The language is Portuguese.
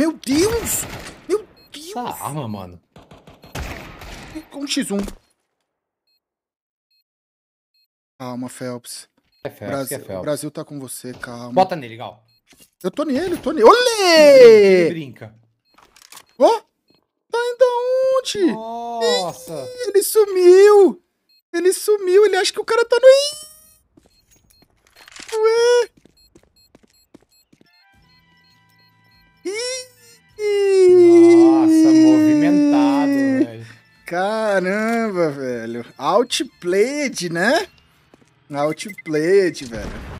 Meu Deus! Meu Deus! Essa arma, mano. Com X1. Calma, Phelps. É Phelps, Brasil, é Phelps. O Brasil tá com você, calma. Bota nele, Gal. Eu tô nele, tô nele. Olê! Brinca. Ó! Oh, tá ainda onde? Nossa! Ih, ele sumiu! Ele sumiu, ele acha que o cara tá no... Ih! Caramba, velho. Outplayed, né? Outplayed, velho.